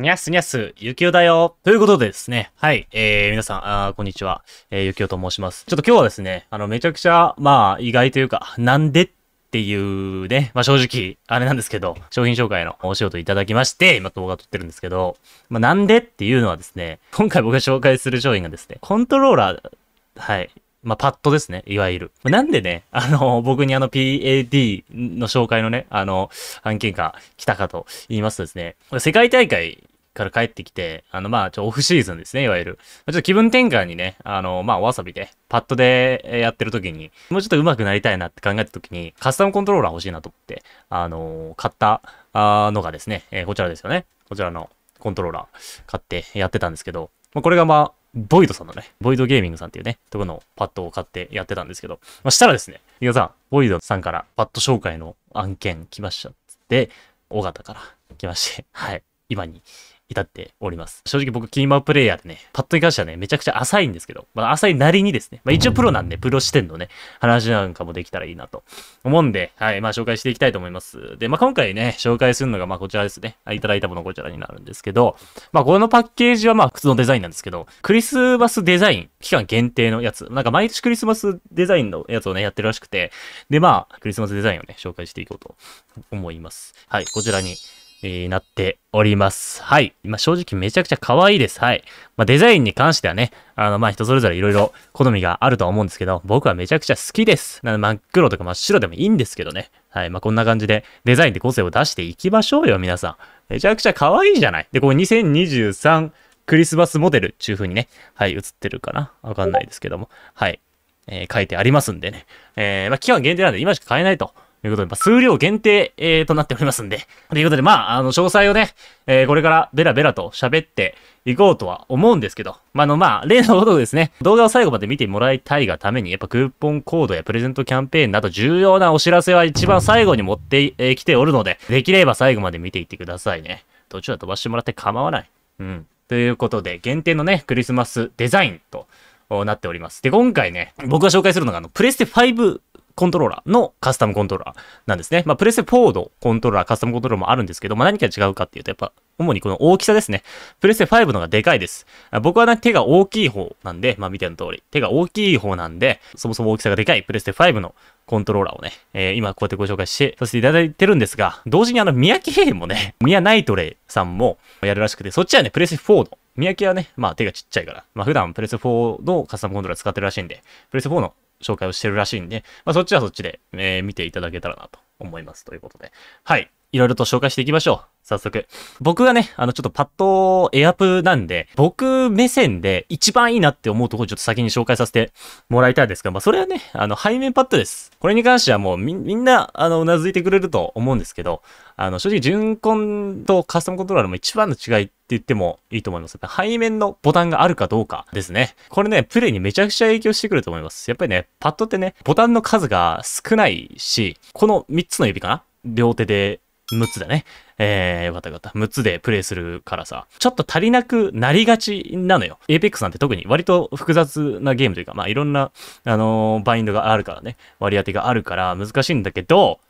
にゃすにゃす、ゆきおだよ。ということでですね。はい。えー、皆さん、あこんにちは。えー、ゆきおと申します。ちょっと今日はですね、あの、めちゃくちゃ、まあ、意外というか、なんでっていうね、まあ正直、あれなんですけど、商品紹介のお仕事いただきまして、今動画撮ってるんですけど、まあなんでっていうのはですね、今回僕が紹介する商品がですね、コントローラー、はい。まあ、パッドですね。いわゆる。まあ、なんでね、あの、僕にあの PAD の紹介のね、あの、案件が来たかと言いますとですね、世界大会から帰ってきて、あの、まあ、ちょ、オフシーズンですね、いわゆる。ちょっと気分転換にね、あの、まあ、お遊びで、パッドでやってる時に、もうちょっと上手くなりたいなって考えた時に、カスタムコントローラー欲しいなと思って、あの、買ったのがですね、えー、こちらですよね。こちらのコントローラー買ってやってたんですけど、まあ、これがまあ、ボイドさんのね、ボイドゲーミングさんっていうね、とこのパッドを買ってやってたんですけど、まあ、したらですね、皆さん、ボイドさんからパッド紹介の案件来ましたっつって、尾形から来まして、はい、今に至っております。正直僕、キーマープレイヤーでね、パッドに関してはね、めちゃくちゃ浅いんですけど、まあ、浅いなりにですね、まあ、一応プロなんで、プロ視点のね、話なんかもできたらいいなと思うんで、はい、まあ紹介していきたいと思います。で、まあ今回ね、紹介するのが、まあこちらですね、いただいたものこちらになるんですけど、まあこのパッケージはまあ普通のデザインなんですけど、クリスマスデザイン、期間限定のやつ、なんか毎年クリスマスデザインのやつをね、やってるらしくて、で、まあ、クリスマスデザインをね、紹介していこうと思います。はい、こちらにえなっております。はい。まあ、正直めちゃくちゃ可愛いです。はい。まあ、デザインに関してはね、あの、ま人それぞれ色々好みがあるとは思うんですけど、僕はめちゃくちゃ好きです。なので真っ黒とか真っ白でもいいんですけどね。はい。まあ、こんな感じでデザインで個性を出していきましょうよ、皆さん。めちゃくちゃ可愛いじゃない。で、これ2023クリスマスモデルっていう風にね、はい、映ってるかなわかんないですけども。はい。えー、書いてありますんでね。えー、まあ、期間限定なんで今しか買えないと。ということで、まあ、数量限定、えー、となっておりますんで。ということで、まあ、あの、詳細をね、えー、これからベラベラと喋っていこうとは思うんですけど、まあ、あの、まあ、例のことですね、動画を最後まで見てもらいたいがために、やっぱクーポンコードやプレゼントキャンペーンなど重要なお知らせは一番最後に持ってき、えー、ておるので、できれば最後まで見ていってくださいね。途中は飛ばしてもらって構わない。うん。ということで、限定のね、クリスマスデザインと、なっております。で、今回ね、僕が紹介するのが、あの、プレステ5コントローラーのカスタムコントローラーなんですね。まあ、プレステ4のコントローラー、カスタムコントローラーもあるんですけど、まあ、何が違うかっていうと、やっぱ、主にこの大きさですね。プレステ5のがでかいです。僕はね、手が大きい方なんで、まあ、見ての通り、手が大きい方なんで、そもそも大きさがでかいプレステ5のコントローラーをね、えー、今こうやってご紹介し、させていただいてるんですが、同時にあの、宮城平もね、宮ナイトレイさんもやるらしくて、そっちはね、プレステ4の三宅はね、まあ手がちっちゃいから、まあ普段プレス4のカスタムコントローラー使ってるらしいんで、プレス4の紹介をしてるらしいんで、まあ、そっちはそっちで、えー、見ていただけたらなと思いますということで。はい。いろいろと紹介していきましょう。早速。僕がね、あの、ちょっとパッとエアプなんで、僕目線で一番いいなって思うところをちょっと先に紹介させてもらいたいですが、まあ、それはね、あの、背面パッドです。これに関してはもうみ、みんな、あの、うなずいてくれると思うんですけど、あの、正直、純コンとカスタムコントローラーの一番の違いって言ってもいいと思います。背面のボタンがあるかどうかですね。これね、プレイにめちゃくちゃ影響してくると思います。やっぱりね、パッドってね、ボタンの数が少ないし、この3つの指かな両手で6つだね。えー、よかったよかった。6つでプレイするからさ、ちょっと足りなくなりがちなのよ。Apex なんて特に割と複雑なゲームというか、まあいろんな、あのー、バインドがあるからね、割り当てがあるから難しいんだけど、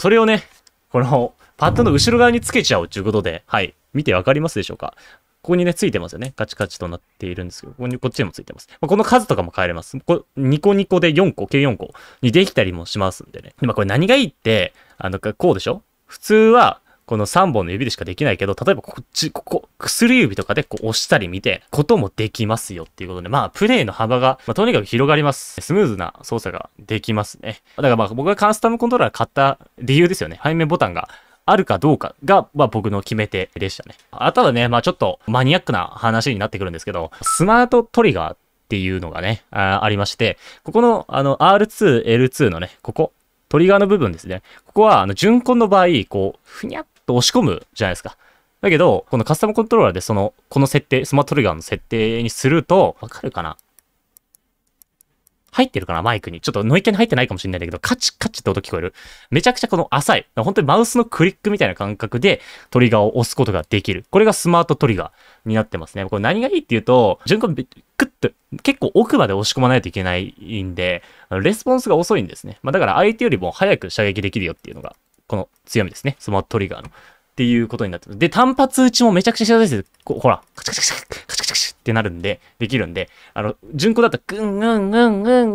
それをね、このパッドの後ろ側につけちゃおうということで、はい、見てわかりますでしょうかここにね、ついてますよね。カチカチとなっているんですけど、ここに、こっちにもついてます。まあ、この数とかも変えれます。こニコニコで4個、計4個にできたりもしますんでね。今これ何がいいって、あの、こうでしょ普通は、この3本の指でしかできないけど、例えばこっち、ここ、薬指とかでこう押したり見て、こともできますよっていうことで、まあ、プレイの幅が、まあ、とにかく広がります。スムーズな操作ができますね。だからまあ、僕がカスタムコントローラー買った理由ですよね。背面ボタンがあるかどうかが、まあ、僕の決め手でしたね。あとはね、まあ、ちょっとマニアックな話になってくるんですけど、スマートトリガーっていうのがね、あありまして、ここの、あの、R2、L2 のね、ここ、トリガーの部分ですね。ここは、あの、純根の場合、こう、ふにゃっと押し込むじゃないですか。だけど、このカスタムコントローラーでその、この設定、スマートトリガーの設定にすると、わかるかな入ってるかなマイクに。ちょっとノイキャに入ってないかもしれないんだけど、カチカチって音聞こえる。めちゃくちゃこの浅い。本当にマウスのクリックみたいな感覚でトリガーを押すことができる。これがスマートトリガーになってますね。これ何がいいっていうと、順環クッと結構奥まで押し込まないといけないんで、レスポンスが遅いんですね。まあ、だから相手よりも早く射撃できるよっていうのが、この強みですね。スマートトリガーの。っていうことになってます。で、単発打ちもめちゃくちゃ幸せです。こほら、カチカチカチカチカチってなるんで、できるんで、あの、順行だったら、ぐんぐんぐんぐん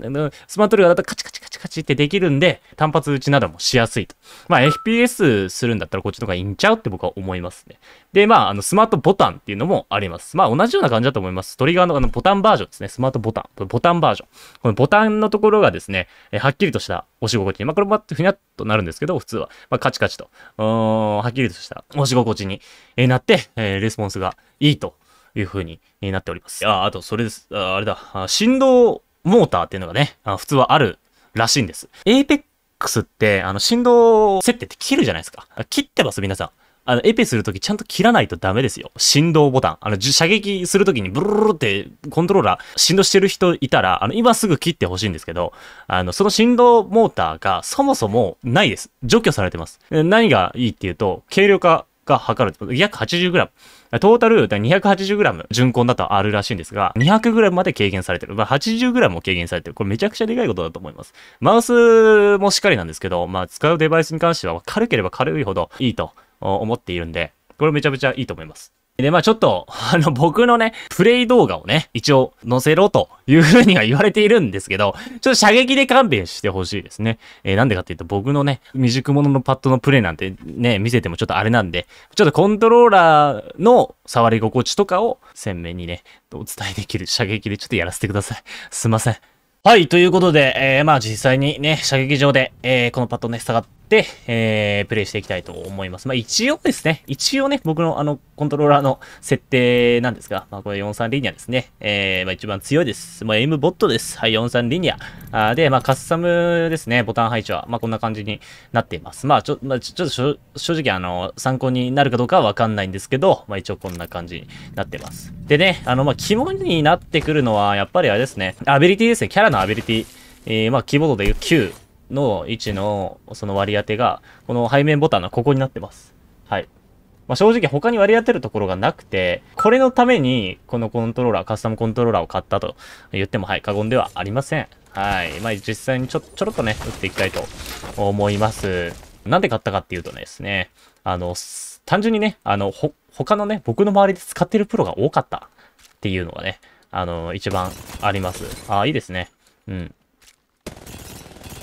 のスマートトリガーだとカチカチカチカチってできるんで、単発打ちなどもしやすいと。まあ、FPS するんだったらこっちの方がいいんちゃうって僕は思いますね。で、まあ、あの、スマートボタンっていうのもあります。まあ、同じような感じだと思います。トリガーのあの、ボタンバージョンですね。スマートボタン。ボタンバージョン。このボタンのところがですね、えはっきりとした押し心地に。まあ、これもふにゃっとなるんですけど、普通は。まあ、カチカチと、うーん、はっきりとした押し心地に、えなって、えレスポンスがいいと。いう風になっております。あ、あと、それです。ああれだ。振動モーターっていうのがね、あの普通はあるらしいんです。エペックスって、あの、振動設定って切るじゃないですか。切ってます、皆さん。あの、エペするときちゃんと切らないとダメですよ。振動ボタン。あの、射撃するときにブルルルってコントローラー振動してる人いたら、あの、今すぐ切ってほしいんですけど、あの、その振動モーターがそもそもないです。除去されてます。何がいいっていうと、軽量化が測る約 80g。トータル 280g 純根だとあるらしいんですが、200g まで軽減されてる。まあ、80g も軽減されてる。これめちゃくちゃでかいことだと思います。マウスもしっかりなんですけど、まあ、使うデバイスに関しては軽ければ軽いほどいいと思っているんで、これめちゃめちゃいいと思います。で、まあちょっと、あの、僕のね、プレイ動画をね、一応載せろというふうには言われているんですけど、ちょっと射撃で勘弁してほしいですね。えー、なんでかっていうと、僕のね、未熟者のパッドのプレイなんてね、見せてもちょっとあれなんで、ちょっとコントローラーの触り心地とかを鮮明にね、お伝えできる射撃でちょっとやらせてください。すいません。はい、ということで、えー、まあ実際にね、射撃場で、えー、このパッドね、下がって、で、えー、プレイしていきたいと思います。まあ、一応ですね、一応ね、僕のあの、コントローラーの設定なんですが、まあ、これ43リニアですね。えー、まあ、一番強いです。まあ、M ボットです。はい、43リニア。あで、まあ、カスタムですね、ボタン配置は、まあ、こんな感じになっています。まあ、ちょ、まあ、ちょっと正直、あの、参考になるかどうかはわかんないんですけど、まあ、一応こんな感じになってます。でね、あの、まあ、肝になってくるのは、やっぱりあれですね、アビリティですね、キャラのアビリティ。えー、まあ、キーボードで言う Q。の位置のその割り当てが、この背面ボタンのここになってます。はい。まあ、正直他に割り当てるところがなくて、これのためにこのコントローラー、カスタムコントローラーを買ったと言っても、はい、過言ではありません。はい。まあ、実際にちょ、ちょろっとね、打っていきたいと思います。なんで買ったかっていうとですね、あの、単純にね、あの、ほ、他のね、僕の周りで使ってるプロが多かったっていうのがね、あの、一番あります。ああ、いいですね。うん。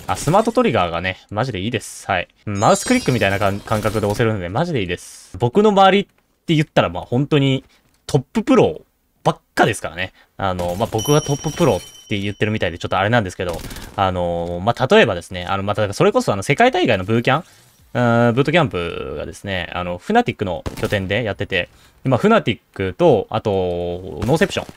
あ、スマートトリガーがね、マジでいいです。はい。マウスクリックみたいな感覚で押せるので、マジでいいです。僕の周りって言ったら、まあ本当にトッププロばっかですからね。あの、まあ僕はトッププロって言ってるみたいでちょっとあれなんですけど、あの、まあ例えばですね、あの、またそれこそあの世界大会のブーキャンブートキャンプがですね、あの、フナティックの拠点でやってて、今、フナティックと、あと、ノーセプション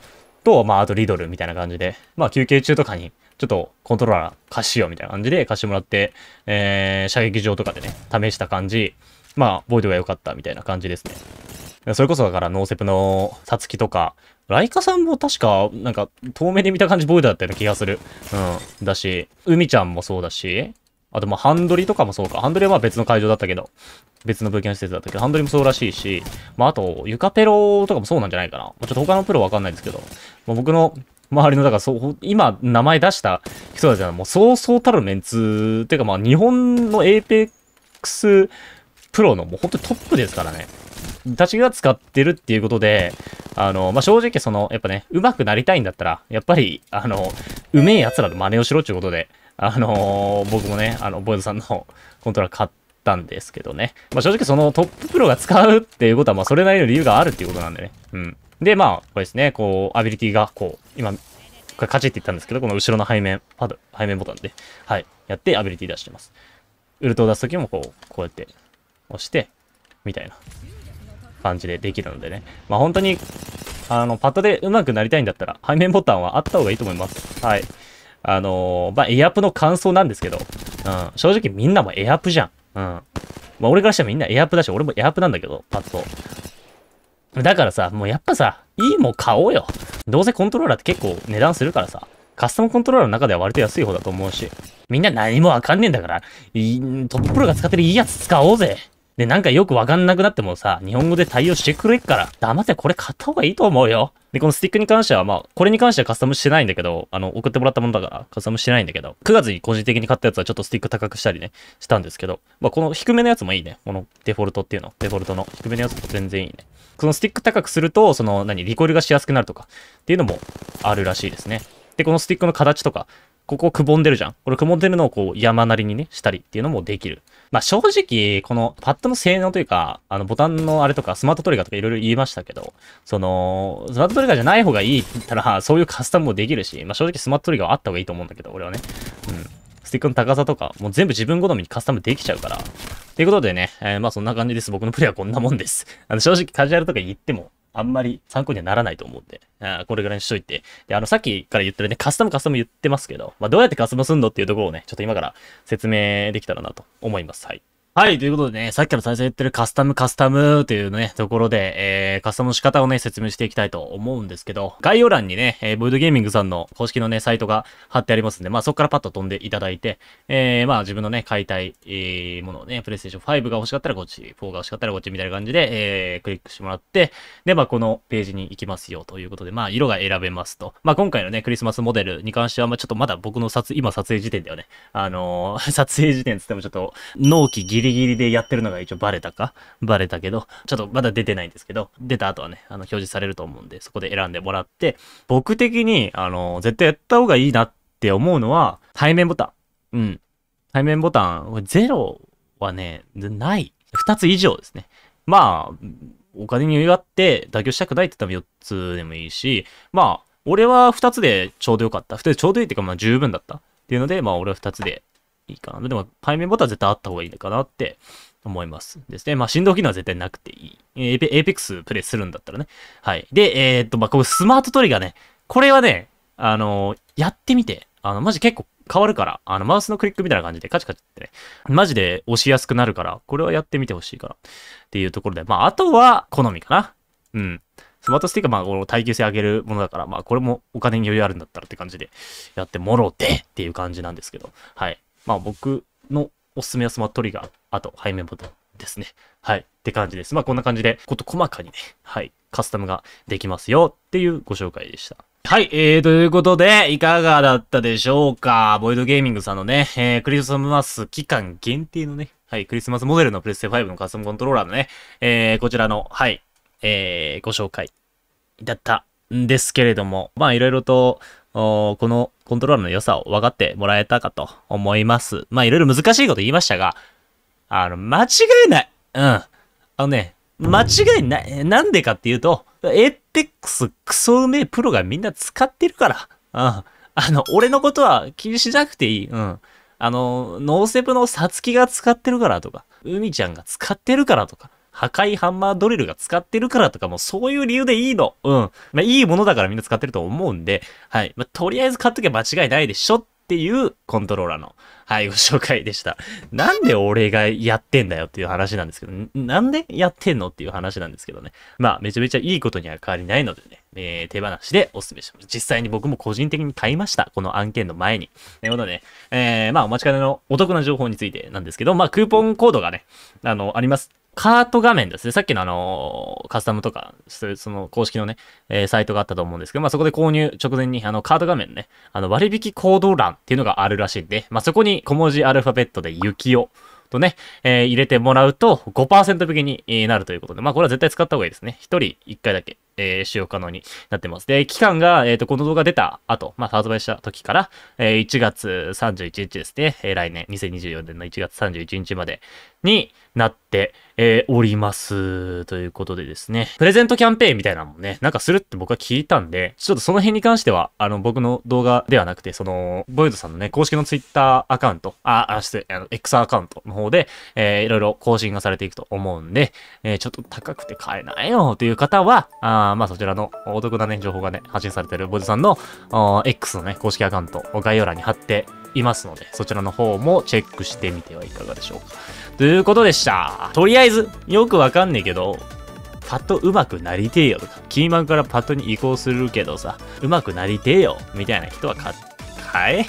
と、まあ、あとリドルみたいな感じで、まあ、休憩中とかに、ちょっとコントローラー貸しようみたいな感じで貸してもらって、えー、射撃場とかでね、試した感じ、まあ、ボイドが良かったみたいな感じですね。それこそだから、ノーセプのサツキとか、ライカさんも確か、なんか、遠目で見た感じボイドだったような気がする。うん。だし、海ちゃんもそうだし、あとまハンドリとかもそうか。ハンドリはま別の会場だったけど、別の武器の施設だったけど、ハンドリもそうらしいし、まああと、ユカペロとかもそうなんじゃないかな。ちょっと他のプロわかんないですけど、まあ、僕の周りの、だからそう、今名前出した人たちはもうそうそうたるメンツ、っていうかまあ日本のエーペックスプロのもう本当にトップですからね。たちが使ってるっていうことで、あの、まあ、正直その、やっぱね、上手くなりたいんだったら、やっぱり、あの、うめえ奴らの真似をしろっていうことで、あのー、僕もね、あの、ボイドさんのコントローラー買ったんですけどね。まあ、正直そのトッププロが使うっていうことは、まあ、それなりの理由があるっていうことなんでね。うん。で、まあ、これですね、こう、アビリティが、こう、今、これカチって言ったんですけど、この後ろの背面、パド、背面ボタンで、はい、やってアビリティ出してます。ウルトを出すときも、こう、こうやって押して、みたいな感じでできるのでね。まあ、本当に、あの、パッドで上手くなりたいんだったら、背面ボタンはあった方がいいと思います。はい。あのー、まあ、エアプの感想なんですけど、うん、正直みんなもエアプじゃん。うん。まあ、俺からしたらみんなエアプだし、俺もエアプなんだけど、パッと。だからさ、もうやっぱさ、いいもん買おうよ。どうせコントローラーって結構値段するからさ、カスタムコントローラーの中では割と安い方だと思うし、みんな何もわかんねえんだから、トッププロが使ってるいいやつ使おうぜ。で、なんかよくわかんなくなってもさ、日本語で対応してくれっから、黙ってこれ買った方がいいと思うよ。で、このスティックに関しては、まあ、これに関してはカスタムしてないんだけど、あの、送ってもらったものだからカスタムしてないんだけど、9月に個人的に買ったやつはちょっとスティック高くしたりね、したんですけど、まあ、この低めのやつもいいね。このデフォルトっていうの、デフォルトの低めのやつも全然いいね。そのスティック高くすると、その、何、リコイルがしやすくなるとか、っていうのもあるらしいですね。で、このスティックの形とか、ここくぼんでるじゃん。これくぼんでるのをこう山なりにね、したりっていうのもできる。まあ正直、このパッドの性能というか、あのボタンのあれとかスマートトリガーとかいろいろ言いましたけど、その、スマートトリガーじゃない方がいいって言ったら、そういうカスタムもできるし、まあ正直スマートトリガーはあった方がいいと思うんだけど、俺はね。うん。スティックの高さとか、もう全部自分好みにカスタムできちゃうから。ということでね、えー、まあそんな感じです。僕のプレイはこんなもんです。あの正直カジュアルとか言っても、あんまり参考にはならないと思うんで、あこれぐらいにしといて。で、あの、さっきから言ってるね、カスタムカスタム言ってますけど、まあ、どうやってカスタムすんのっていうところをね、ちょっと今から説明できたらなと思います。はい。はい、ということでね、さっきの最初言ってるカスタムカスタムというね、ところで、えー、カスタムの仕方をね、説明していきたいと思うんですけど、概要欄にね、えー、ボイドゲーミングさんの公式のね、サイトが貼ってありますんで、まあそこからパッと飛んでいただいて、えー、まあ自分のね、買いたい、えー、ものをね、プレイステーション5が欲しかったらこっち、4が欲しかったらこっちみたいな感じで、えー、クリックしてもらって、で、まあこのページに行きますよということで、まあ色が選べますと。まあ今回のね、クリスマスモデルに関しては、まあちょっとまだ僕の撮、今撮影時点ではね、あのー、撮影時点つってもちょっと、納期ギリリギリでやってるのが一応バレたかバレたけど、ちょっとまだ出てないんですけど、出た後はね、あの、表示されると思うんで、そこで選んでもらって、僕的に、あの、絶対やった方がいいなって思うのは、対面ボタン。うん。対面ボタン、ゼロはね、ない。2つ以上ですね。まあ、お金に余裕あって妥協したくないって多分4つでもいいし、まあ、俺は2つでちょうどよかった。2つでちょうどいいっていうか、まあ十分だった。っていうので、まあ俺は2つでいいかな。でも、背面ボタン絶対あった方がいいのかなって思いますですね。まあ、振動機能は絶対なくていい。エーペックスプレイするんだったらね。はい。で、えー、っと、まあ、このスマートトリガーね。これはね、あのー、やってみて、あの、マジ結構変わるから、あの、マウスのクリックみたいな感じでカチカチってね、マジで押しやすくなるから、これはやってみてほしいから。っていうところで、まあ、あとは、好みかな。うん。スマートスティックは、まあ、この耐久性上げるものだから、まあ、これもお金に余裕あるんだったらって感じでやってもろてっていう感じなんですけど、はい。まあ僕のおすすめはスマートトリガー、あと背面ボタンですね。はい。って感じです。まあこんな感じで、こと細かにね、はい、カスタムができますよっていうご紹介でした。はい、えー、ということで、いかがだったでしょうかボイドゲーミングさんのね、えー、クリスマス期間限定のね、はい、クリスマスモデルのプレステ5のカスタムコントローラーのね、えー、こちらの、はい、えー、ご紹介だったんですけれども、まあいろいろと、このコントローラーの良さを分かってもらえたかと思います。まあいろいろ難しいこと言いましたが、あの、間違いない。うん。あのね、間違いない。なんでかっていうと、エ t e ックソうめえプロがみんな使ってるから。うん。あの、俺のことは気にしなくていい。うん。あの、ノーセブのサツキが使ってるからとか、海ちゃんが使ってるからとか、破壊ハンマードリルが使ってるからとかもそういう理由でいいの。うん。まあ、いいものだからみんな使ってると思うんで、はい。まあ、とりあえず買っとけば間違いないでしょっていうコントローラーの、はい、ご紹介でした。なんで俺がやってんだよっていう話なんですけど、なんでやってんのっていう話なんですけどね。まあ、めちゃめちゃいいことには変わりないのでね、えー、手放しでお勧めします。実際に僕も個人的に買いました。この案件の前に。ということでね、えー、まあ、お待ちかねのお得な情報についてなんですけど、まあ、クーポンコードがね、あの、あります。カート画面ですね。さっきのあの、カスタムとか、その公式のね、えー、サイトがあったと思うんですけど、まあ、そこで購入直前に、あの、カート画面ね、あの、割引行動欄っていうのがあるらしいんで、まあ、そこに小文字アルファベットで雪をとね、えー、入れてもらうと5%引きになるということで、まあ、これは絶対使った方がいいですね。1人1回だけ。えー、使用可能になってます。で、期間が、えっ、ー、と、この動画出た後、まあ、発売した時から、えー、1月31日ですね、えー、来年、2024年の1月31日までになって、えー、おります。ということでですね、プレゼントキャンペーンみたいなのもね、なんかするって僕は聞いたんで、ちょっとその辺に関しては、あの、僕の動画ではなくて、その、ボイドさんのね、公式のツイッターアカウント、あ、あ、失礼、あの、X アカウントの方で、えー、いろいろ更新がされていくと思うんで、えー、ちょっと高くて買えないよという方は、ああまあそちらのお得なね、情報がね、発信されてるボジさんの X のね、公式アカウントを概要欄に貼っていますので、そちらの方もチェックしてみてはいかがでしょうか。ということでした。とりあえず、よくわかんねえけど、パッと上手くなりてえよとか、キーマンからパッとに移行するけどさ、上手くなりてえよ、みたいな人は買、買え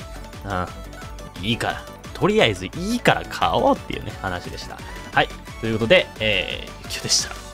うん。いいから。とりあえずいいから買おうっていうね、話でした。はい。ということで、えー、今日でした。